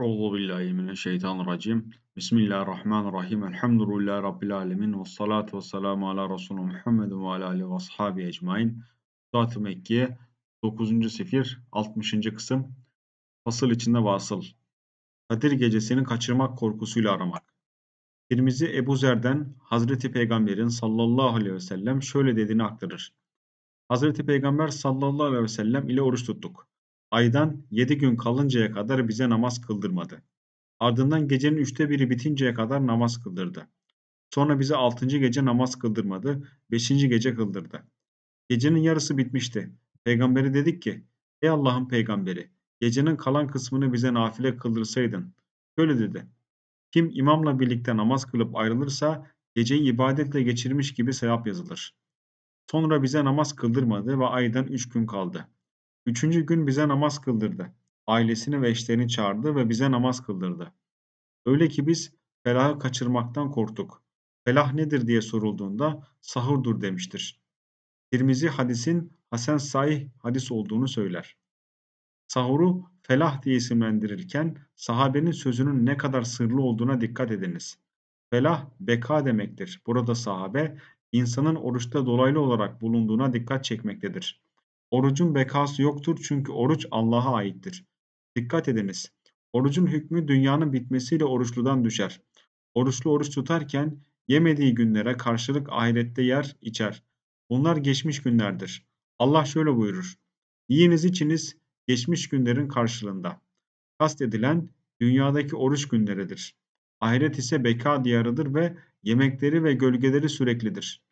Euzu billahi mineşşeytanirracim. Bismillahirrahmanirrahim. Elhamdülillahi rabbil alamin ve salatu vesselamu ala resulü Muhammed ve ala alihi ve ashabi ecmaîn. Zat-ı Mekke 9. sefir 60. kısım Fasıl içinde vasıl. Kadir gecesini kaçırmak korkusuyla aramak. Tirmizi Ebu Zer'den Hazreti Peygamber'in sallallahu aleyhi ve sellem şöyle dediğini aktarır. Hazreti Peygamber sallallahu aleyhi ve sellem ile oruç tuttuk. Aydan yedi gün kalıncaya kadar bize namaz kıldırmadı. Ardından gecenin üçte biri bitinceye kadar namaz kıldırdı. Sonra bize altıncı gece namaz kıldırmadı, beşinci gece kıldırdı. Gecenin yarısı bitmişti. Peygamberi dedik ki, Ey Allah'ın peygamberi, gecenin kalan kısmını bize nafile kıldırsaydın. Şöyle dedi, kim imamla birlikte namaz kılıp ayrılırsa geceyi ibadetle geçirmiş gibi sevap yazılır. Sonra bize namaz kıldırmadı ve aydan üç gün kaldı. Üçüncü gün bize namaz kıldırdı. Ailesini ve eşlerini çağırdı ve bize namaz kıldırdı. Öyle ki biz felahı kaçırmaktan korktuk. Felah nedir diye sorulduğunda sahurdur demiştir. Tirmizi hadisin Hasan Sahih hadis olduğunu söyler. Sahuru felah diye isimlendirirken sahabenin sözünün ne kadar sırlı olduğuna dikkat ediniz. Felah beka demektir. Burada sahabe insanın oruçta dolaylı olarak bulunduğuna dikkat çekmektedir. Orucun bekası yoktur çünkü oruç Allah'a aittir. Dikkat ediniz. Orucun hükmü dünyanın bitmesiyle oruçludan düşer. Oruçlu oruç tutarken yemediği günlere karşılık ahirette yer, içer. Bunlar geçmiş günlerdir. Allah şöyle buyurur. Yiyiniz içiniz geçmiş günlerin karşılığında. Kast edilen dünyadaki oruç günleridir. Ahiret ise beka diyarıdır ve yemekleri ve gölgeleri süreklidir.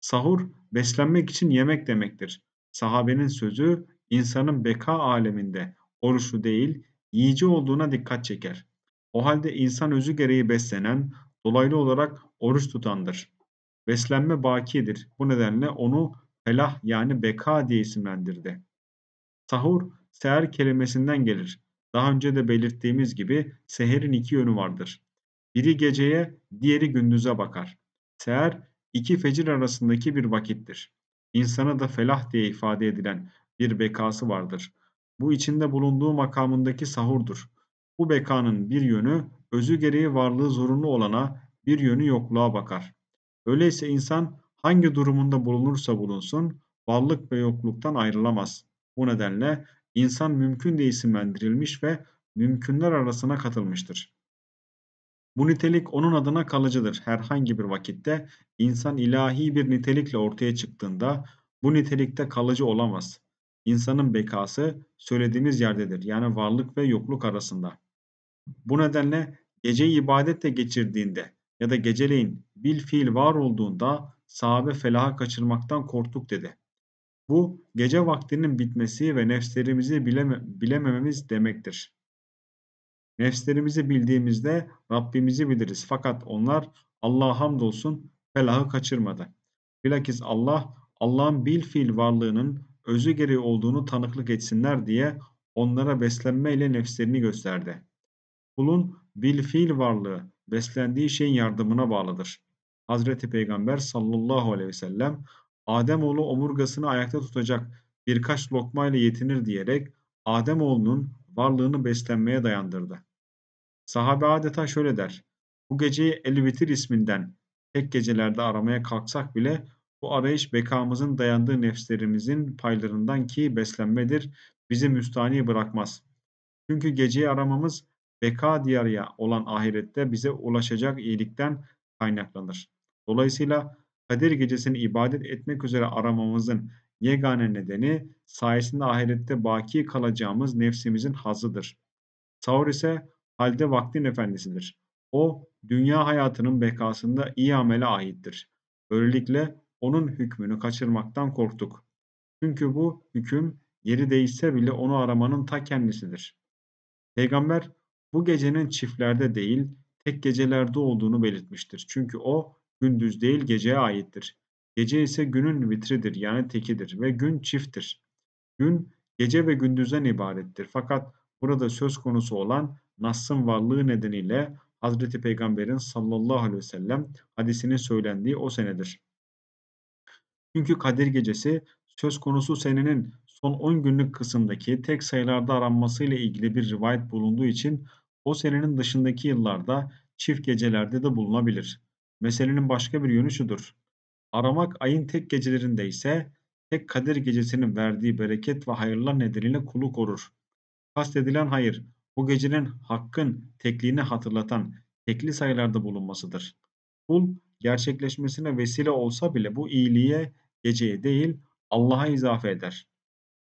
Sahur, beslenmek için yemek demektir. Sahabenin sözü insanın beka aleminde oruçlu değil yiyici olduğuna dikkat çeker. O halde insan özü gereği beslenen, dolaylı olarak oruç tutandır. Beslenme bakidir. Bu nedenle onu felah yani beka diye isimlendirdi. Sahur, seher kelimesinden gelir. Daha önce de belirttiğimiz gibi seherin iki yönü vardır. Biri geceye, diğeri gündüze bakar. Seher, iki fecir arasındaki bir vakittir. İnsana da felah diye ifade edilen bir bekası vardır. Bu içinde bulunduğu makamındaki sahurdur. Bu bekanın bir yönü özü gereği varlığı zorunlu olana, bir yönü yokluğa bakar. Öyleyse insan hangi durumunda bulunursa bulunsun varlık ve yokluktan ayrılamaz. Bu nedenle insan mümkün diye isimlendirilmiş ve mümkünler arasına katılmıştır. Bu nitelik onun adına kalıcıdır. Herhangi bir vakitte insan ilahi bir nitelikle ortaya çıktığında bu nitelikte kalıcı olamaz. İnsanın bekası söylediğimiz yerdedir. Yani varlık ve yokluk arasında. Bu nedenle geceyi ibadetle geçirdiğinde ya da geceleyin bil fiil var olduğunda sahabe felaha kaçırmaktan korktuk dedi. Bu gece vaktinin bitmesi ve nefslerimizi bileme, bilemememiz demektir. Nefslerimizi bildiğimizde Rabbimizi biliriz. Fakat onlar Allah'a hamdolsun felahı kaçırmadı. Bilakis Allah, Allah'ın bil fiil varlığının özü gereği olduğunu tanıklık etsinler diye onlara beslenmeyle nefslerini gösterdi. Kulun bil fiil varlığı beslendiği şeyin yardımına bağlıdır. Hazreti Peygamber sallallahu aleyhi ve sellem oğlu omurgasını ayakta tutacak birkaç lokmayla yetinir diyerek Adem oğlunun varlığını beslenmeye dayandırdı. Sahabe adeta şöyle der. Bu geceyi Elvitir isminden tek gecelerde aramaya kalksak bile bu arayış bekamızın dayandığı nefslerimizin paylarından ki beslenmedir, bizi müstani bırakmaz. Çünkü geceyi aramamız beka diyarıya olan ahirette bize ulaşacak iyilikten kaynaklanır. Dolayısıyla Kadir gecesini ibadet etmek üzere aramamızın yegane nedeni sayesinde ahirette baki kalacağımız nefsimizin hazıdır. Savur ise halde vaktin efendisidir. O dünya hayatının bekasında iyi amele aittir. Böylelikle onun hükmünü kaçırmaktan korktuk. Çünkü bu hüküm yeri değişse bile onu aramanın ta kendisidir. Peygamber bu gecenin çiftlerde değil tek gecelerde olduğunu belirtmiştir. Çünkü o gündüz değil geceye aittir. Gece ise günün vitridir yani tekidir ve gün çifttir. Gün gece ve gündüzden ibarettir. Fakat burada söz konusu olan Nas'ın varlığı nedeniyle Hazreti Peygamber'in sallallahu aleyhi ve sellem hadisinin söylendiği o senedir. Çünkü Kadir Gecesi söz konusu senenin son 10 günlük kısımdaki tek sayılarda aranmasıyla ilgili bir rivayet bulunduğu için o senenin dışındaki yıllarda çift gecelerde de bulunabilir. Meselenin başka bir yönü şudur. Aramak ayın tek gecelerinde ise tek kadir gecesinin verdiği bereket ve hayırlar nedeniyle kulu korur. Kastedilen hayır, bu gecenin hakkın tekliğini hatırlatan tekli sayılarda bulunmasıdır. Kul gerçekleşmesine vesile olsa bile bu iyiliğe geceye değil Allah'a izafe eder.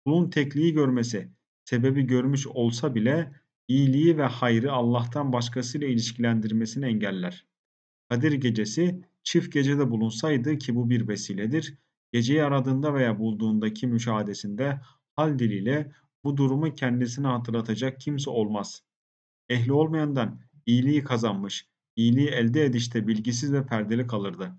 Kulun tekliği görmesi, sebebi görmüş olsa bile iyiliği ve hayrı Allah'tan başkasıyla ilişkilendirmesini engeller. Kadir gecesi çift gecede bulunsaydı ki bu bir vesiledir, geceyi aradığında veya bulduğundaki müşahadesinde hal diliyle bu durumu kendisine hatırlatacak kimse olmaz. Ehli olmayandan iyiliği kazanmış, iyiliği elde edişte bilgisiz ve perdeli kalırdı.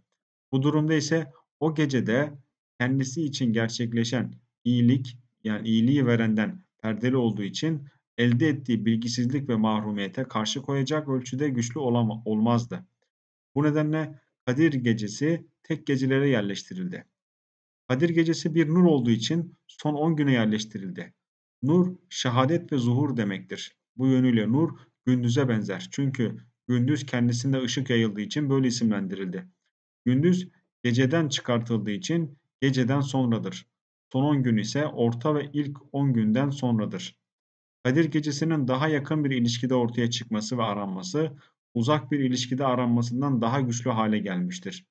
Bu durumda ise o gecede kendisi için gerçekleşen iyilik yani iyiliği verenden perdeli olduğu için elde ettiği bilgisizlik ve mahrumiyete karşı koyacak ölçüde güçlü olamazdı. Bu nedenle Kadir Gecesi tek gecelere yerleştirildi. Kadir Gecesi bir nur olduğu için son 10 güne yerleştirildi. Nur, şehadet ve zuhur demektir. Bu yönüyle nur, gündüze benzer. Çünkü gündüz kendisinde ışık yayıldığı için böyle isimlendirildi. Gündüz, geceden çıkartıldığı için geceden sonradır. Son 10 gün ise orta ve ilk 10 günden sonradır. Kadir Gecesi'nin daha yakın bir ilişkide ortaya çıkması ve aranması, uzak bir ilişkide aranmasından daha güçlü hale gelmiştir.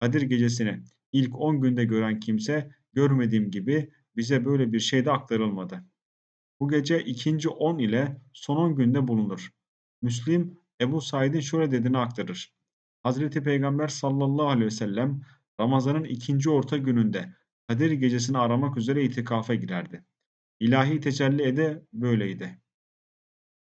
Kadir gecesini ilk 10 günde gören kimse görmediğim gibi bize böyle bir şey de aktarılmadı. Bu gece ikinci 10 ile son 10 günde bulunur. Müslim Ebu Said'in şöyle dediğini aktarır. Hazreti Peygamber sallallahu aleyhi ve sellem Ramazan'ın ikinci orta gününde Kadir gecesini aramak üzere itikafa girerdi. İlahi tecelli ede böyleydi.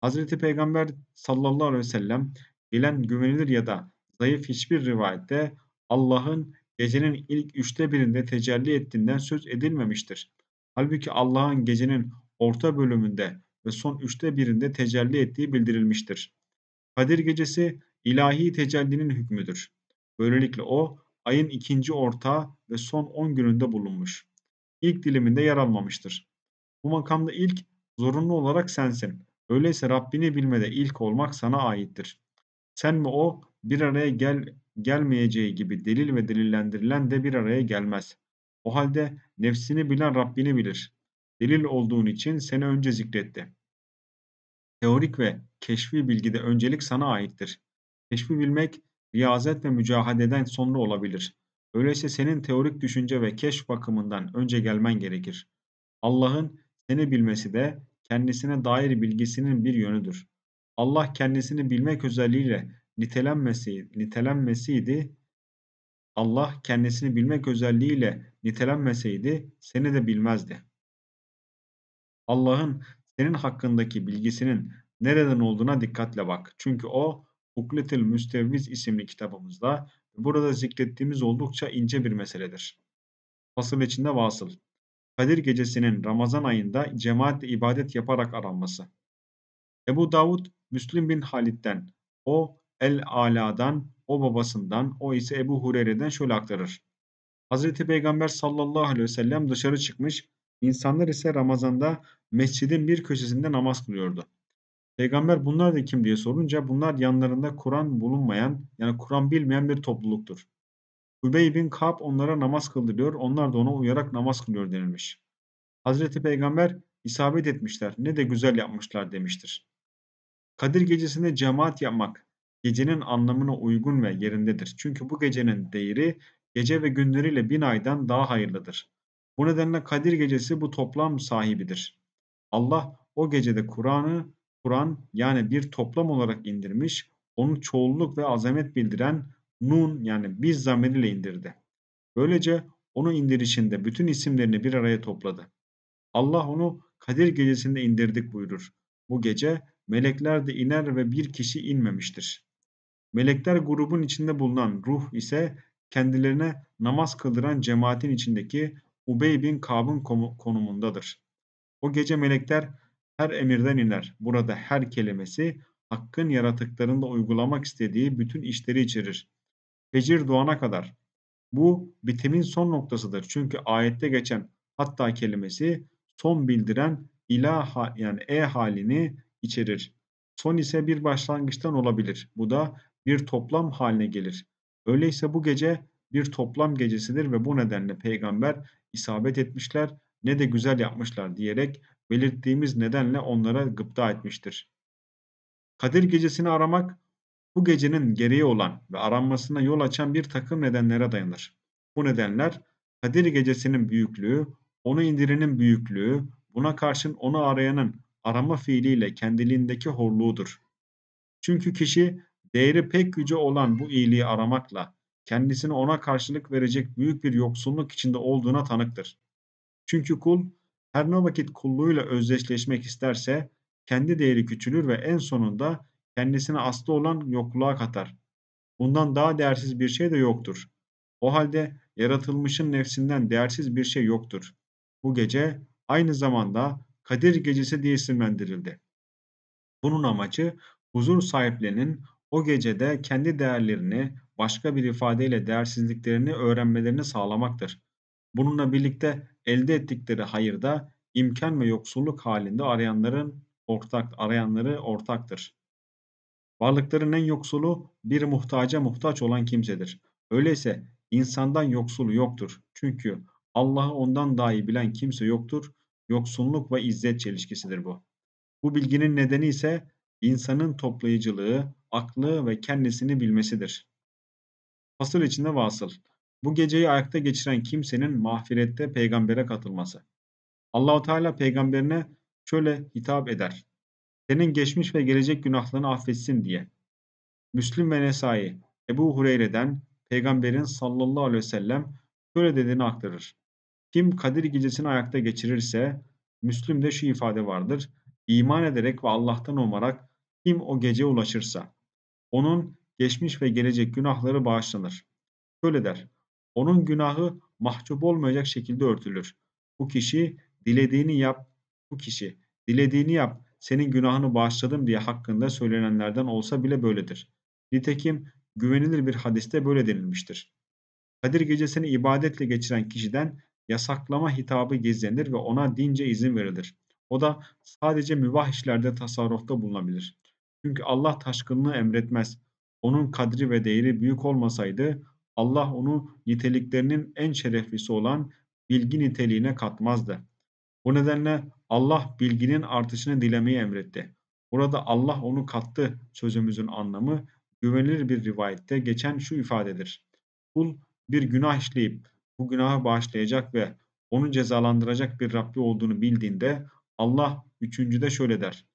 Hazreti Peygamber sallallahu aleyhi ve sellem gelen güvenilir ya da zayıf hiçbir rivayette Allah'ın gecenin ilk üçte birinde tecelli ettiğinden söz edilmemiştir. Halbuki Allah'ın gecenin orta bölümünde ve son üçte birinde tecelli ettiği bildirilmiştir. Kadir gecesi ilahi tecellinin hükmüdür. Böylelikle o ayın ikinci orta ve son on gününde bulunmuş. İlk diliminde yer almamıştır. Bu makamda ilk zorunlu olarak sensin. Öyleyse Rabbini bilmede ilk olmak sana aittir. Sen mi o bir araya gel gelmeyeceği gibi delil ve delillendirilen de bir araya gelmez. O halde nefsini bilen Rabbini bilir. Delil olduğun için seni önce zikretti. Teorik ve keşfi bilgide öncelik sana aittir. Keşfi bilmek riyazet ve mücahadeden sonra olabilir. Öyleyse senin teorik düşünce ve keşf bakımından önce gelmen gerekir. Allah'ın seni bilmesi de kendisine dair bilgisinin bir yönüdür. Allah kendisini bilmek özelliğiyle nitelenmesi, nitelenmesiydi, Allah kendisini bilmek özelliğiyle nitelenmeseydi seni de bilmezdi. Allah'ın senin hakkındaki bilgisinin nereden olduğuna dikkatle bak. Çünkü o Hukletil Müstevviz isimli kitabımızda burada zikrettiğimiz oldukça ince bir meseledir. Fasıl içinde vasıl. Kadir gecesinin Ramazan ayında cemaatle ibadet yaparak aranması. Ebu Davud, Müslim bin Halid'den, o El-Ala'dan, o babasından, o ise Ebu Hureyre'den şöyle aktarır. Hazreti Peygamber sallallahu aleyhi ve sellem dışarı çıkmış, insanlar ise Ramazan'da mescidin bir köşesinde namaz kılıyordu. Peygamber bunlar da kim diye sorunca bunlar yanlarında Kur'an bulunmayan yani Kur'an bilmeyen bir topluluktur. Übey bin Kab onlara namaz kıldırıyor, onlar da ona uyarak namaz kılıyor denilmiş. Hazreti Peygamber isabet etmişler, ne de güzel yapmışlar demiştir. Kadir gecesinde cemaat yapmak gecenin anlamına uygun ve yerindedir. Çünkü bu gecenin değeri gece ve günleriyle bin aydan daha hayırlıdır. Bu nedenle Kadir gecesi bu toplam sahibidir. Allah o gecede Kur'an'ı Kur'an yani bir toplam olarak indirmiş, onu çoğulluk ve azamet bildiren nun yani biz zamiriyle indirdi. Böylece onu indirişinde bütün isimlerini bir araya topladı. Allah onu Kadir gecesinde indirdik buyurur. Bu gece melekler de iner ve bir kişi inmemiştir. Melekler grubun içinde bulunan ruh ise kendilerine namaz kıldıran cemaatin içindeki Ubey bin Kab'ın konumundadır. O gece melekler her emirden iner. Burada her kelimesi hakkın yaratıklarında uygulamak istediği bütün işleri içerir fecir doğana kadar. Bu bitimin son noktasıdır. Çünkü ayette geçen hatta kelimesi son bildiren ilaha yani e halini içerir. Son ise bir başlangıçtan olabilir. Bu da bir toplam haline gelir. Öyleyse bu gece bir toplam gecesidir ve bu nedenle peygamber isabet etmişler ne de güzel yapmışlar diyerek belirttiğimiz nedenle onlara gıpta etmiştir. Kadir gecesini aramak bu gecenin gereği olan ve aranmasına yol açan bir takım nedenlere dayanır. Bu nedenler Kadir gecesinin büyüklüğü, onu indirenin büyüklüğü, buna karşın onu arayanın arama fiiliyle kendiliğindeki horluğudur. Çünkü kişi değeri pek yüce olan bu iyiliği aramakla kendisini ona karşılık verecek büyük bir yoksunluk içinde olduğuna tanıktır. Çünkü kul her ne vakit kulluğuyla özdeşleşmek isterse kendi değeri küçülür ve en sonunda kendisine aslı olan yokluğa katar. Bundan daha değersiz bir şey de yoktur. O halde yaratılmışın nefsinden değersiz bir şey yoktur. Bu gece aynı zamanda Kadir Gecesi diye isimlendirildi. Bunun amacı huzur sahiplerinin o gecede kendi değerlerini başka bir ifadeyle değersizliklerini öğrenmelerini sağlamaktır. Bununla birlikte elde ettikleri hayırda imkan ve yoksulluk halinde arayanların ortak arayanları ortaktır. Varlıkların en yoksulu bir muhtaca muhtaç olan kimsedir. Öyleyse insandan yoksulu yoktur. Çünkü Allah'ı ondan dahi bilen kimse yoktur. Yoksunluk ve izzet çelişkisidir bu. Bu bilginin nedeni ise insanın toplayıcılığı, aklı ve kendisini bilmesidir. Fasıl içinde vasıl. Bu geceyi ayakta geçiren kimsenin mahfirette peygambere katılması. Allahu Teala peygamberine şöyle hitap eder senin geçmiş ve gelecek günahlarını affetsin diye. Müslim ve Nesai, Ebu Hureyre'den Peygamberin sallallahu aleyhi ve sellem şöyle dediğini aktarır. Kim Kadir gecesini ayakta geçirirse, Müslim'de şu ifade vardır. İman ederek ve Allah'tan umarak kim o gece ulaşırsa, onun geçmiş ve gelecek günahları bağışlanır. Şöyle der, onun günahı mahcup olmayacak şekilde örtülür. Bu kişi dilediğini yap, bu kişi dilediğini yap, senin günahını bağışladım diye hakkında söylenenlerden olsa bile böyledir. Nitekim güvenilir bir hadiste böyle denilmiştir. Kadir gecesini ibadetle geçiren kişiden yasaklama hitabı gizlenir ve ona dince izin verilir. O da sadece mübah işlerde tasarrufta bulunabilir. Çünkü Allah taşkınlığı emretmez. Onun kadri ve değeri büyük olmasaydı Allah onu niteliklerinin en şereflisi olan bilgi niteliğine katmazdı. Bu nedenle Allah bilginin artışını dilemeyi emretti. Burada Allah onu kattı sözümüzün anlamı güvenilir bir rivayette geçen şu ifadedir. Kul bir günah işleyip bu günahı bağışlayacak ve onu cezalandıracak bir Rabbi olduğunu bildiğinde Allah üçüncüde şöyle der.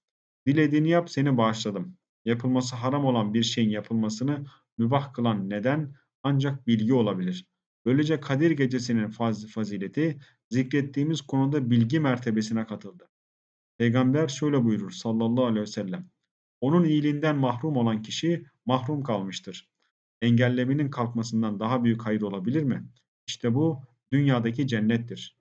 Dilediğini yap seni bağışladım. Yapılması haram olan bir şeyin yapılmasını mübah kılan neden ancak bilgi olabilir. Böylece Kadir Gecesi'nin faz fazileti zikrettiğimiz konuda bilgi mertebesine katıldı. Peygamber şöyle buyurur sallallahu aleyhi ve sellem. Onun iyiliğinden mahrum olan kişi mahrum kalmıştır. Engellemenin kalkmasından daha büyük hayır olabilir mi? İşte bu dünyadaki cennettir.